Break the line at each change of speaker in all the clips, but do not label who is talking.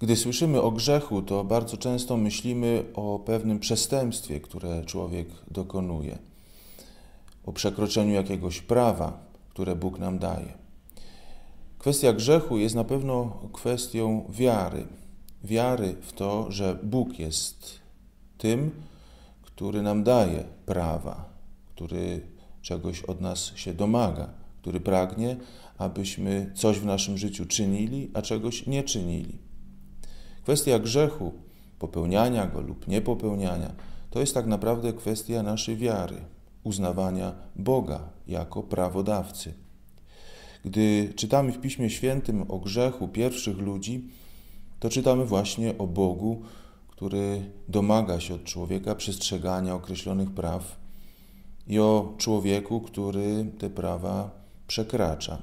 Gdy słyszymy o grzechu, to bardzo często myślimy o pewnym przestępstwie, które człowiek dokonuje, o przekroczeniu jakiegoś prawa, które Bóg nam daje. Kwestia grzechu jest na pewno kwestią wiary. Wiary w to, że Bóg jest tym, który nam daje prawa, który czegoś od nas się domaga, który pragnie, abyśmy coś w naszym życiu czynili, a czegoś nie czynili. Kwestia grzechu, popełniania go lub niepopełniania, to jest tak naprawdę kwestia naszej wiary, uznawania Boga jako prawodawcy. Gdy czytamy w Piśmie Świętym o grzechu pierwszych ludzi, to czytamy właśnie o Bogu, który domaga się od człowieka przestrzegania określonych praw i o człowieku, który te prawa przekracza.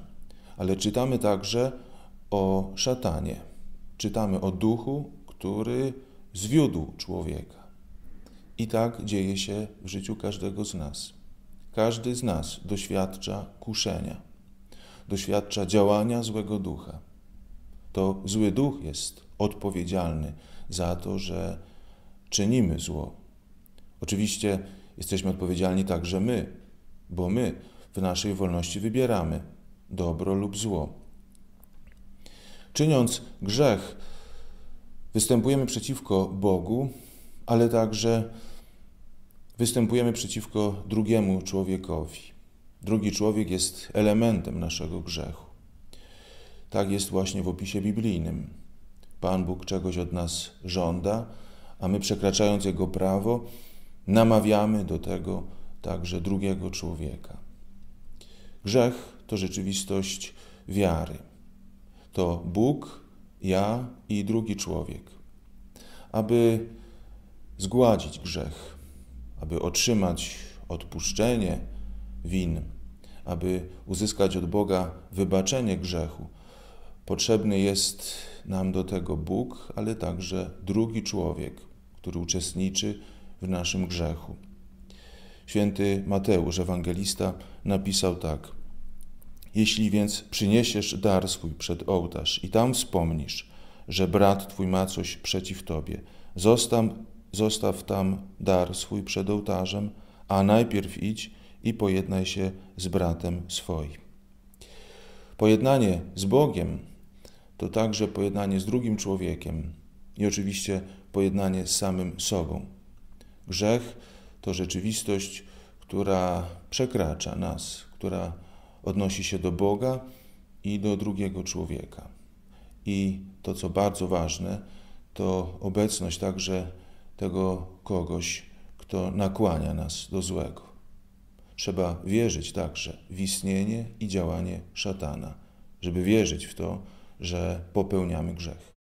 Ale czytamy także o szatanie czytamy o duchu, który zwiódł człowieka. I tak dzieje się w życiu każdego z nas. Każdy z nas doświadcza kuszenia, doświadcza działania złego ducha. To zły duch jest odpowiedzialny za to, że czynimy zło. Oczywiście jesteśmy odpowiedzialni także my, bo my w naszej wolności wybieramy dobro lub zło. Czyniąc grzech, występujemy przeciwko Bogu, ale także występujemy przeciwko drugiemu człowiekowi. Drugi człowiek jest elementem naszego grzechu. Tak jest właśnie w opisie biblijnym. Pan Bóg czegoś od nas żąda, a my przekraczając Jego prawo, namawiamy do tego także drugiego człowieka. Grzech to rzeczywistość wiary to Bóg, ja i drugi człowiek. Aby zgładzić grzech, aby otrzymać odpuszczenie win, aby uzyskać od Boga wybaczenie grzechu, potrzebny jest nam do tego Bóg, ale także drugi człowiek, który uczestniczy w naszym grzechu. Święty Mateusz, ewangelista, napisał tak: jeśli więc przyniesiesz dar swój przed ołtarz i tam wspomnisz, że brat twój ma coś przeciw tobie, zostaw, zostaw tam dar swój przed ołtarzem, a najpierw idź i pojednaj się z bratem swoim. Pojednanie z Bogiem to także pojednanie z drugim człowiekiem i oczywiście pojednanie z samym sobą. Grzech to rzeczywistość, która przekracza nas, która odnosi się do Boga i do drugiego człowieka. I to, co bardzo ważne, to obecność także tego kogoś, kto nakłania nas do złego. Trzeba wierzyć także w istnienie i działanie szatana, żeby wierzyć w to, że popełniamy grzech.